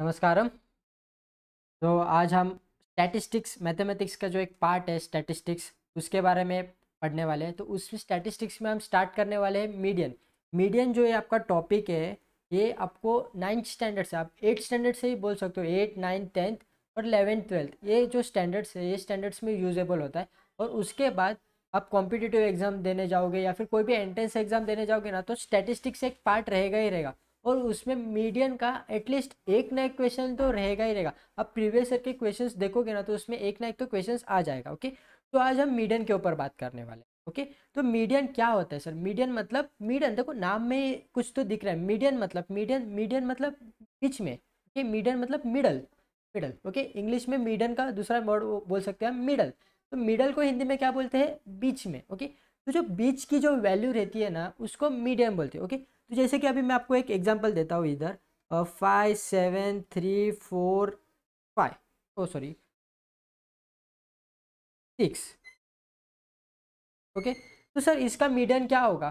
नमस्कार तो आज हम स्टैटिस्टिक्स मैथमेटिक्स का जो एक पार्ट है स्टैटिस्टिक्स उसके बारे में पढ़ने वाले हैं तो उस स्टैटिस्टिक्स में हम स्टार्ट करने वाले हैं मीडियन मीडियन जो ये आपका टॉपिक है ये आपको नाइन्थ स्टैंडर्ड से आप एट स्टैंडर्ड से ही बोल सकते हो एट नाइन्थ टेंथ और इलेवेंथ ट्वेल्थ ये जो स्टैंडर्ड्स है ये स्टैंडर्ड्स में यूजेबल होता है और उसके बाद आप कॉम्पिटिटिव एग्जाम देने जाओगे या फिर कोई भी एंट्रेंस एग्जाम देने जाओगे ना तो स्टैटिस्टिक्स एक पार्ट रहेगा ही रहेगा और उसमें मीडियन का एटलीस्ट एक ना एक क्वेश्चन तो रहेगा ही रहेगा अब प्रीवियस ईयर के क्वेश्चंस देखोगे ना तो उसमें एक ना एक तो क्वेश्चंस आ जाएगा ओके तो आज हम मीडियन के ऊपर बात करने वाले हैं ओके तो मीडियन क्या होता है सर मीडियन मतलब मीडियन देखो नाम में कुछ तो दिख रहा है मीडियन मतलब मीडियन मीडियन मतलब बीच में ओके मीडियन मतलब मिडल मिडल ओके इंग्लिश में मीडियन का दूसरा वर्ड बोल सकते हैं मिडल तो मिडल को हिंदी में क्या बोलते हैं बीच में ओके तो जो बीच की जो वैल्यू रहती है ना उसको मीडियम बोलते हैं ओके तो जैसे कि अभी मैं आपको एक एग्जाम्पल देता हूँ इधर five seven three four five oh sorry six okay तो सर इसका मीडियन क्या होगा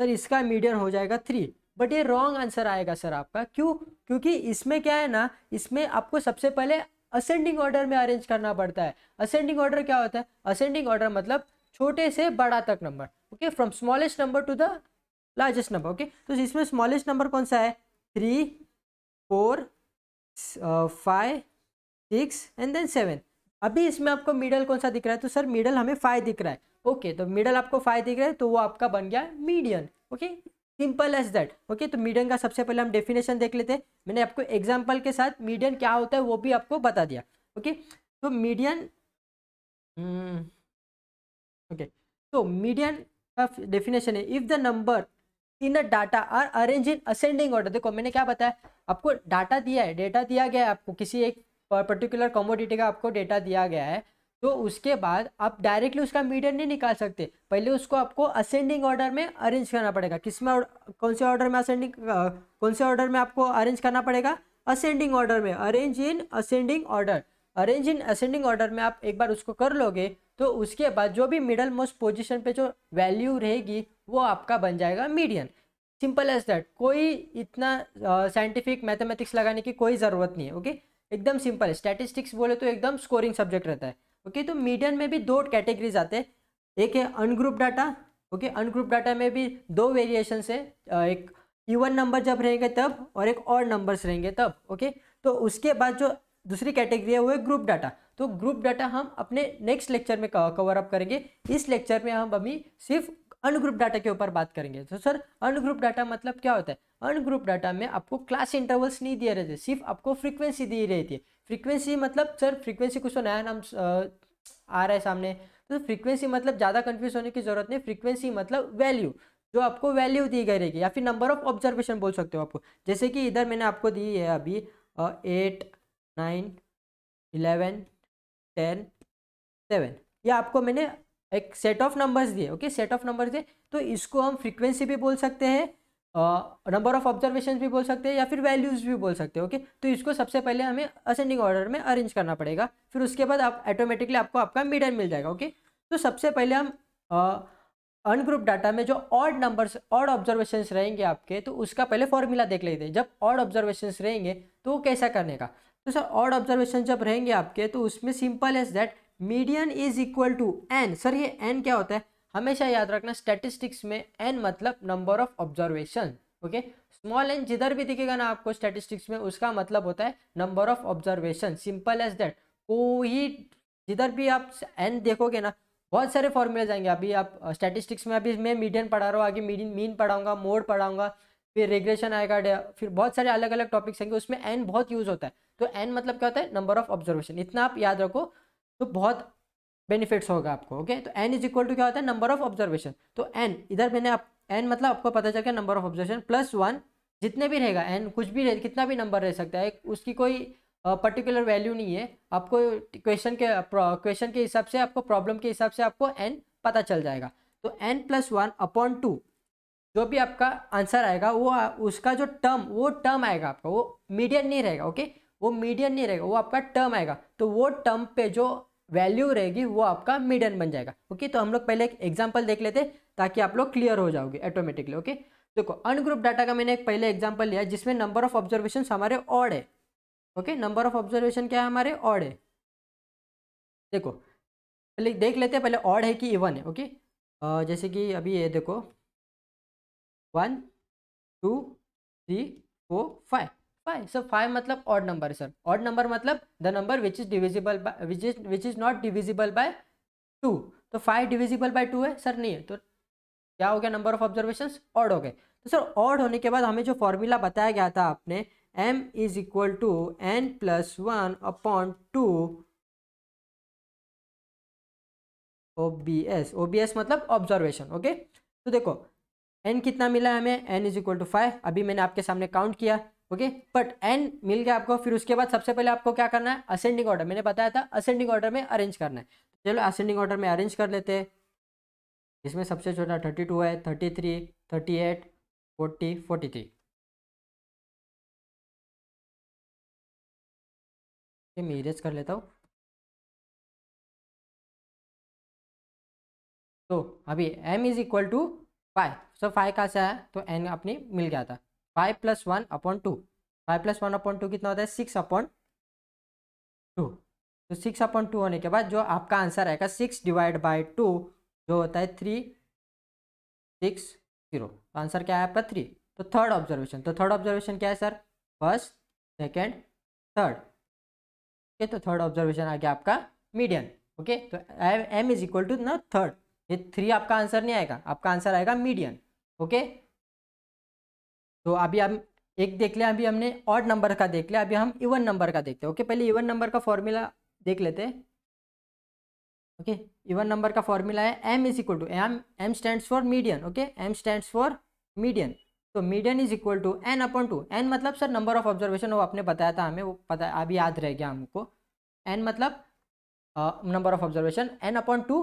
सर इसका मीडियन हो जाएगा थ्री बट ये रॉन्ग आंसर आएगा सर आपका क्यों क्योंकि इसमें क्या है ना इसमें आपको सबसे पहले असेंडिंग ऑर्डर में अरेंज करना पड़ता है असेंडिंग ऑर्डर क्या होता है असेंडिंग ऑर्डर मतलब छोटे से बड़ा तक number okay from smallest number to the largest number okay तो इसमें स्मॉलेस्ट नंबर कौन सा है three four five six and then seven अभी इसमें आपको मिडल कौन सा दिख रहा है तो सर मिडल हमें फाइव दिख रहा है ओके तो मिडल आपको फाइव दिख रहा है तो वो आपका बन गया median okay simple as that okay तो मीडियन का सबसे पहले हम डेफिनेशन देख लेते हैं मैंने आपको एग्जाम्पल के साथ मीडियन क्या होता है वो भी आपको बता दिया ओके okay? तो मीडियन हम्म, ओके तो मीडियन का डेफिनेशन है इफ़ द नंबर तीनों data are arrange in ascending order देखो मैंने क्या बताया आपको डाटा दिया है डेटा दिया गया है आपको किसी एक पर्टिकुलर कॉमोडिटी का आपको डेटा दिया गया है तो उसके बाद आप डायरेक्टली उसका मीडियन नहीं निकाल सकते पहले उसको आपको असेंडिंग ऑर्डर में अरेंज करना पड़ेगा किस में कौन से ऑर्डर में असेंडिंग कौन से ऑर्डर में आपको अरेंज करना पड़ेगा असेंडिंग ऑर्डर में arrange in ascending order arrange in ascending order में आप एक बार उसको कर लोगे तो उसके बाद जो भी मिडल मोस्ट पोजिशन पे जो वैल्यू रहेगी वो आपका बन जाएगा मीडियन सिंपल एज दैट कोई इतना साइंटिफिक uh, मैथमेटिक्स लगाने की कोई ज़रूरत नहीं है ओके okay? एकदम सिंपल है स्टैटिस्टिक्स बोले तो एकदम स्कोरिंग सब्जेक्ट रहता है ओके okay? तो मीडियन में भी दो कैटेगरीज आते हैं एक है ungroup data okay ungroup data में भी दो वेरिएशन है एक इवन नंबर जब रहेंगे तब और एक और नंबर्स रहेंगे तब ओके okay? तो उसके बाद जो दूसरी कैटेगरी है वो है ग्रुप डाटा तो ग्रुप डाटा हम अपने नेक्स्ट लेक्चर में कवर अप करेंगे इस लेक्चर में हम अभी सिर्फ अनग्रुप डाटा के ऊपर बात करेंगे तो सर अनग्रुप डाटा मतलब क्या होता है अनग्रुप डाटा में आपको क्लास इंटरवल्स नहीं दिए रहते सिर्फ आपको फ्रीक्वेंसी दी रहती है फ्रीक्वेंसी मतलब सर फ्रीक्वेंसी कुछ तो नया नाम आ रहा है सामने तो फ्रीक्वेंसी मतलब ज़्यादा कन्फ्यूज होने की जरूरत नहीं फ्रीक्वेंसी मतलब वैल्यू जो आपको वैल्यू दी गई रहेगी या फिर नंबर ऑफ ऑब्जर्वेशन बोल सकते हो आपको जैसे कि इधर मैंने आपको दी है अभी eight nine eleven ten seven ये आपको मैंने एक सेट ऑफ नंबर्स दिए ओके सेट ऑफ नंबर्स दिए तो इसको हम फ्रीक्वेंसी भी बोल सकते हैं नंबर ऑफ ऑब्जर्वेशन भी बोल सकते हैं या फिर वैल्यूज़ भी बोल सकते हैं ओके तो इसको सबसे पहले हमें असेंडिंग ऑर्डर में अरेंज करना पड़ेगा फिर उसके बाद आप ऑटोमेटिकली आपको आपका मीडियम मिल जाएगा ओके तो सबसे पहले हम अनग्रुप डाटा में जो ऑड नंबर्स ऑड ऑब्जर्वेशंस रहेंगे आपके तो उसका पहले फॉर्मूला देख लेते हैं जब ऑड ऑब्जर्वेशंस रहेंगे तो वो कैसा करने का तो सर ऑड ऑब्जर्वेशन जब रहेंगे आपके तो उसमें simple as that median is equal to n sir ये एन क्या होता है हमेशा याद रखना स्टैटिस्टिक्स में एन मतलब number of observation okay small n जिधर भी दिखेगा ना आपको स्टैटिस्टिक्स में उसका मतलब होता है number of observation simple as that कोई जिधर भी आप एन देखोगे ना बहुत सारे फॉर्मूले आएंगे अभी आप स्टैटिस्टिक्स में अभी मैं मीडियन पढ़ा रहा हूँ आगे मीडियन मीन पढ़ाऊंगा मोड पढ़ाऊंगा फिर रेगुलेशन आएगा फिर बहुत सारे अलग अलग टॉपिक्स आएंगे उसमें एन बहुत यूज़ होता है तो एन मतलब क्या होता है नंबर ऑफ ऑब्जर्वेशन इतना आप याद रखो तो बहुत बेनिफिट्स होगा आपको ओके तो एन इज इक्वल टू क्या होता है नंबर ऑफ ऑब्जर्वेशन तो एन इधर मैंने आप एन मतलब आपको पता चल गया number of observation plus one जितने भी रहेगा एन कुछ भी रहे, कितना भी नंबर रह सकता है उसकी कोई पर्टिकुलर वैल्यू नहीं है आपको क्वेश्चन के क्वेश्चन के हिसाब से आपको प्रॉब्लम के हिसाब से आपको एन पता चल जाएगा तो n plus one upon two जो भी आपका आंसर आएगा वो उसका जो टर्म वो टर्म आएगा आपका वो मीडियन नहीं रहेगा ओके okay? वो मीडियन नहीं रहेगा वो आपका टर्म आएगा तो वो टर्म पे जो वैल्यू रहेगी वो आपका मीडियन बन जाएगा ओके तो हम लोग पहले एक एग्जाम्पल देख लेते ताकि आप लोग क्लियर हो जाओगे ऑटोमेटिकली ओके देखो अनग्रुप डाटा का मैंने एक पहले एग्जाम्पल लिया जिसमें नंबर ऑफ ऑब्जर्वेशन हमारे ऑड है ओके नंबर ऑफ ऑब्जर्वेशन क्या है हमारे ऑड है देखो पहले देख लेते हैं पहले ऑड है कि इवन है ओके जैसे कि अभी ये देखो one two three four five five sir five मतलब odd number sir odd number मतलब the number which is divisible which is which is not divisible by two तो फाइव डिविजिबल बाय टू है sir नहीं है तो क्या हो गया नंबर ऑफ ऑब्जर्वेशन ऑड हो गए तो सर ऑड होने के बाद हमें जो फॉर्मूला बताया गया था आपने m is equal to n plus one upon two O B S O B S मतलब ऑब्जर्वेशन ओके तो देखो एन कितना मिला है हमें n is equal to five अभी मैंने आपके सामने काउंट किया ओके बट एन मिल गया आपको फिर उसके बाद सबसे पहले आपको क्या करना है असेंडिंग ऑर्डर मैंने बताया था असेंडिंग ऑर्डर में अरेंज करना है चलो असेंडिंग ऑर्डर में अरेंज कर लेते हैं इसमें सबसे छोटा थर्टी टू है thirty three thirty eight forty forty three मैं इरेज कर लेता हूँ तो अभी m is equal to five so five कहाँ से आया तो एन अपनी मिल गया था five plus one upon two five plus one upon two कितना होता है सिक्स अपॉन टू तो सिक्स अपॉन टू होने के बाद जो आपका आंसर आएगा सिक्स डिवाइड बाय टू जो होता है थ्री सिक्स जीरो तो आंसर क्या है आपका थ्री तो थर्ड ऑब्जर्वेशन तो थर्ड ऑब्जर्वेशन क्या है sir first second third okay तो थर्ड ऑब्जर्वेशन आ गया आपका मीडियन ओके तो एम इज इक्वल टू ना थर्ड ये थ्री आपका आंसर नहीं आएगा आपका आंसर आएगा मीडियन ओके तो अभी हम एक देख लिया अभी हमने ऑड नंबर का देख लिया अभी हम इवन नंबर का देखते हैं ओके पहले इवन नंबर का फॉर्मूला देख लेते हैं ओके इवन नंबर का फॉर्मूला है m is equal to m m stands for median okay m stands for median तो median is equal to n upon two n मतलब सर नंबर ऑफ ऑब्जर्वेशन वो आपने बताया था हमें वो पता अभी याद रह गया हमको एन मतलब number of observation n upon two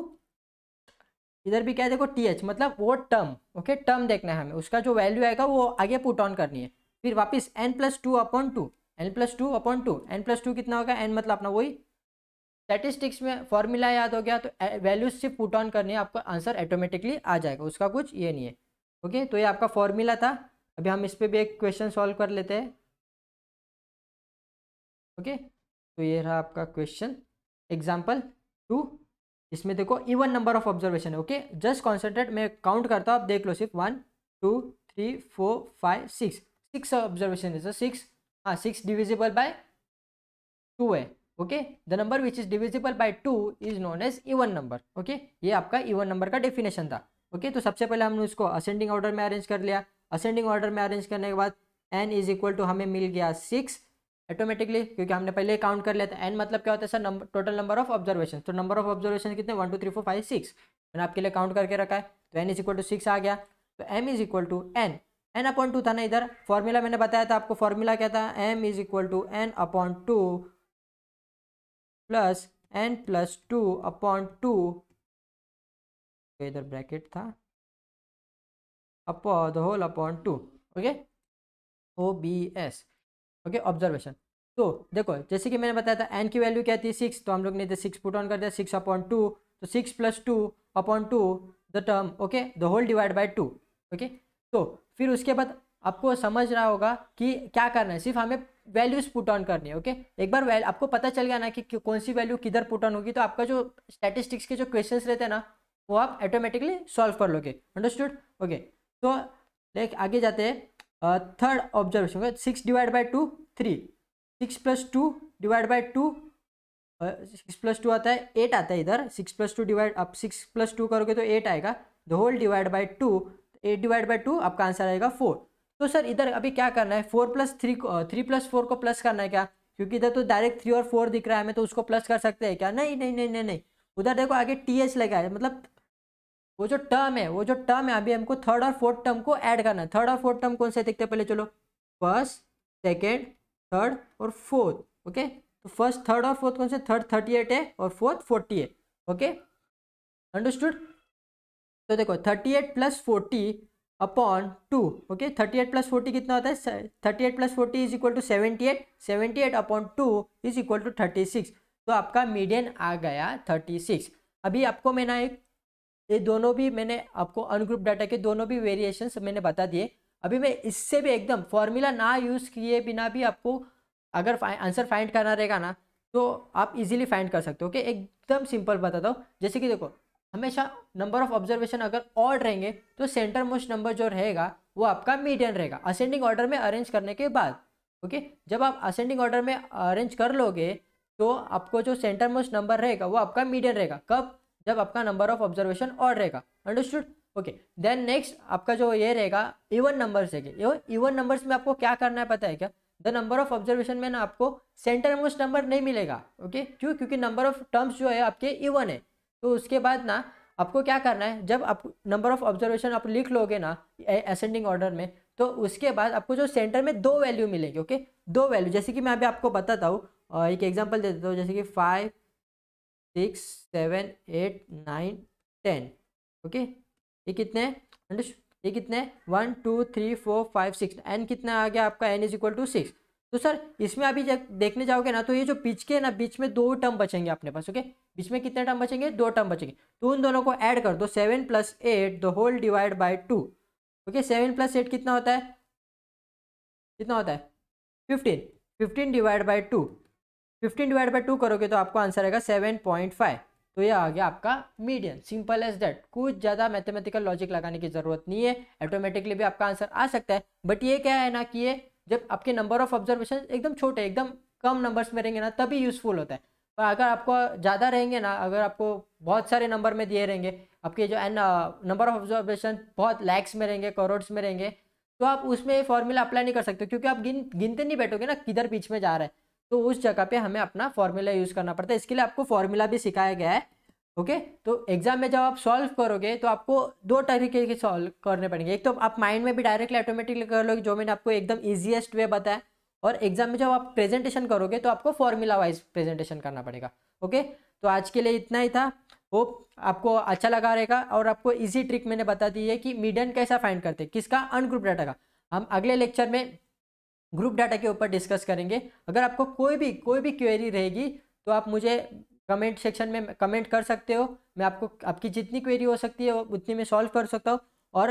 इधर भी क्या है देखो टी एच मतलब वो टर्म ओके टर्म देखना है हमें उसका जो वैल्यू आएगा वो आगे पुट ऑन करनी है फिर वापस n plus two upon two n plus two upon two n plus two कितना होगा एन मतलब अपना वही स्टैटिस्टिक्स में फॉर्मूला याद हो गया तो वैल्यूज से पुट ऑन करनी है आपका आंसर ऑटोमेटिकली आ जाएगा उसका कुछ ये नहीं है ओके तो ये आपका फॉर्मूला था अभी हम इस पर भी एक क्वेश्चन सॉल्व कर लेते हैं ओके तो ये रहा आपका क्वेश्चन एग्जाम्पल टू इसमें देखो इवन नंबर ऑफ ऑब्जर्वेशन है ओके जस्ट कॉन्सेंट्रेट मैं काउंट करता हूँ आप देख लो सिर्फ one two three four five six six observation है सिक्स हाँ सिक्स डिविजिबल बाय टू है okay the number which is divisible by two is known as even number okay ये आपका इवन नंबर का डेफिनेशन था ओके okay? तो सबसे पहले हमने उसको असेंडिंग ऑर्डर में अरेंज कर लिया असेंडिंग ऑर्डर में अरेंज करने के बाद एन इज इक्वल टू हमें मिल गया सिक्स ऑटोमेटिकली क्योंकि हमने पहले काउंट कर लिया था एन मतलब क्या होता है sir number total number of observation तो नंबर ऑफ ऑब्जर्वेशन कितने one two three four five six मैंने आपके लिए काउंट करके रखा है तो n is equal to six आ गया तो m is equal to n n upon two था ना इधर फॉर्मूला मैंने बताया था आपको फॉर्मूला क्या था m is equal to n upon two plus n plus two upon two इधर ब्रैकेट था upon the whole upon two okay O B S okay observation तो देखो जैसे कि मैंने बताया था एन की वैल्यू क्या थी सिक्स तो हम लोग ने इधर सिक्स पुट ऑन कर दिया सिक्स अपॉन टू तो six plus two upon two the term okay the whole divide by two okay तो फिर उसके बाद आपको समझ रहा होगा कि क्या करना है सिर्फ हमें वैल्यूज पुट ऑन करनी है ओके एक बार वैल आपको पता चल गया ना कि कौन सी वैल्यू किधर पुट ऑन होगी तो आपका जो स्टैटिस्टिक्स के जो क्वेश्चन रहते हैं ना वो आप ऑटोमेटिकली सॉल्व कर लोगे अंडरस्टूड ओके तो लाइक आगे जाते हैं third observation six divide by two three six plus two divide by two six plus two आता है एट आता है इधर सिक्स प्लस टू डिवाइड आप सिक्स प्लस टू करोगे तो एट आएगा the whole divide by two eight divide by two आपका आंसर आएगा फोर तो सर इधर अभी क्या करना है फोर प्लस थ्री को थ्री प्लस फोर को प्लस करना है क्या क्योंकि इधर तो डायरेक्ट थ्री और फोर दिख रहा है हमें तो उसको प्लस कर सकते हैं क्या नहीं नहीं नहीं नहीं नहीं उधर देखो आगे टी एच लगा है मतलब वो जो टर्म है वो जो टर्म है अभी हमको थर्ड और फोर्थ टर्म को ऐड करना है थर्ड और फोर्थ टर्म कौन से देखते पहले चलो फर्स्ट सेकेंड थर्ड और फोर्थ ओके तो फर्स्ट थर्ड और फोर्थ कौन से थर्ड थर्टी एट है और फोर्थ फोर्टी है ओके अंडरस्टूड तो देखो thirty eight plus forty upon two okay thirty eight plus forty कितना होता है thirty eight plus forty is equal to seventy eight seventy eight upon two is equal to thirty six तो आपका median आ गया thirty six अभी आपको मैंने एक ये दोनों भी मैंने आपको अनग्रुप डाटा के दोनों भी वेरिएशन मैंने बता दिए अभी मैं इससे भी एकदम फॉर्मूला ना यूज़ किए बिना भी आपको अगर आंसर फाइंड करना रहेगा ना तो आप इजीली फाइंड कर सकते हो ओके एकदम सिंपल बताता हूँ जैसे कि देखो हमेशा नंबर ऑफ ऑब्जर्वेशन अगर ऑड रहेंगे तो सेंटर मोस्ट नंबर जो रहेगा वो आपका मीडियन रहेगा असेंडिंग ऑर्डर में अरेंज करने के बाद ओके जब आप असेंडिंग ऑर्डर में अरेंज कर लोगे तो आपको जो सेंटर मोस्ट नंबर रहेगा वो आपका मीडियन रहेगा कब जब आपका नंबर ऑफ ऑब्जर्वेशन और रहेगा अंडरस्टूड ओके देन नेक्स्ट आपका जो ये रहेगा इवन नंबर्स है इवन नंबर्स में आपको क्या करना है पता है क्या द नंबर ऑफ ऑब्जर्वेशन में ना आपको सेंटर मोस्ट नंबर नहीं मिलेगा ओके okay? क्यों क्योंकि नंबर ऑफ टर्म्स जो है आपके इवन है तो उसके बाद ना आपको क्या करना है जब आप नंबर ऑफ ऑब्जर्वेशन आप लिख लोगे ना असेंडिंग ऑर्डर में तो उसके बाद आपको जो सेंटर में दो वैल्यू मिलेगी ओके okay? दो वैल्यू जैसे कि मैं अभी आपको बताता हूँ एक एग्जाम्पल दे देता हूँ जैसे कि five six seven eight nine ten okay ये कितने ये कितने one two three four five six n कितना आ गया आपका n is equal to six तो सर इसमें अभी जब देखने जाओगे ना तो ये जो बीच के ना बीच में दो टर्म बचेंगे अपने पास ओके बीच में कितने टर्म बचेंगे दो टर्म बचेंगे तो उन दोनों को ऐड कर दो seven plus eight the whole divide by two okay seven plus eight कितना होता है कितना होता है fifteen fifteen divide by two fifteen divide by two करोगे तो आपको आंसर आएगा सेवन पॉइंट फाइव तो ये आ गया आपका मीडियम सिंपल एज डेट कुछ ज़्यादा मैथमेटिकल लॉजिक लगाने की ज़रूरत नहीं है ऑटोमेटिकली भी आपका आंसर आ सकता है बट ये क्या है ना कि ये जब आपके नंबर ऑफ ऑब्जर्वेशन एकदम छोटे एकदम कम नंबर्स में रहेंगे ना तभी यूज़फुल होता है पर अगर आपको ज़्यादा रहेंगे ना अगर आपको बहुत सारे नंबर में दिए रहेंगे आपके जो एन नंबर ऑफ ऑब्जर्वेशन बहुत लैक्स में रहेंगे करोड्स में रहेंगे तो आप उसमें ये फॉर्मूला अप्लाई नहीं कर सकते क्योंकि आप गिन गिनते नहीं बैठोगे ना किधर बीच में जा रहा है तो उस जगह पे हमें अपना फॉर्मूला यूज़ करना पड़ता है इसके लिए आपको फॉर्मूला भी सिखाया गया है ओके तो एग्जाम में जब आप सॉल्व करोगे तो आपको दो तरीके के सॉल्व करने पड़ेंगे एक तो आप माइंड में भी डायरेक्टली ऑटोमेटिकली कर लोगे जो मैंने आपको एकदम ईजिएस्ट वे बताया और एग्जाम में जब आप प्रेजेंटेशन करोगे तो आपको फॉर्मूला वाइज प्रेजेंटेशन करना पड़ेगा ओके तो आज के लिए इतना ही था होप आपको अच्छा लगा रहेगा और आपको इजी ट्रिक मैंने बता दी है कि मीडियन कैसा फाइंड करते हैं किसका अनग्रुप डाटा का हम अगले लेक्चर में ग्रुप डाटा के ऊपर डिस्कस करेंगे अगर आपको कोई भी कोई भी क्वेरी रहेगी तो आप मुझे कमेंट सेक्शन में कमेंट कर सकते हो मैं आपको आपकी जितनी क्वेरी हो सकती है उतनी मैं सॉल्व कर सकता हूँ और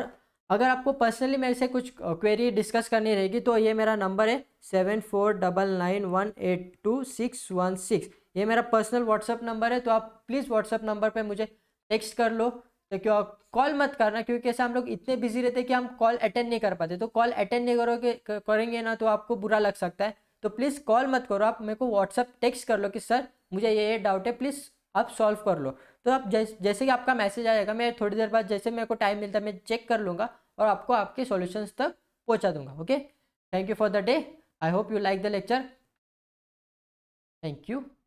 अगर आपको पर्सनली मेरे से कुछ क्वेरी डिस्कस करनी रहेगी तो ये मेरा नंबर है seven four double nine one eight two six one six ये मेरा पर्सनल व्हाट्सअप नंबर है तो आप प्लीज़ व्हाट्सअप नंबर पर मुझे टेक्स्ट कर लो तो क्यों कॉल मत करना क्योंकि ऐसे हम लोग इतने बिजी रहते हैं कि हम कॉल अटेंड नहीं कर पाते तो कॉल अटेंड नहीं करोगे करेंगे ना तो आपको बुरा लग सकता है तो प्लीज़ कॉल मत करो आप मेरे को व्हाट्सअप टेक्स्ट कर लो कि सर मुझे ये ये डाउट है प्लीज़ आप सॉल्व कर लो तो आप जैसे जैसे कि आपका मैसेज आएगा मैं थोड़ी देर बाद जैसे मेरे को टाइम मिलता है मैं चेक कर लूँगा और आपको आपके सॉल्यूशंस तक पहुँचा दूंगा okay thank you for the day I hope you like the lecture thank you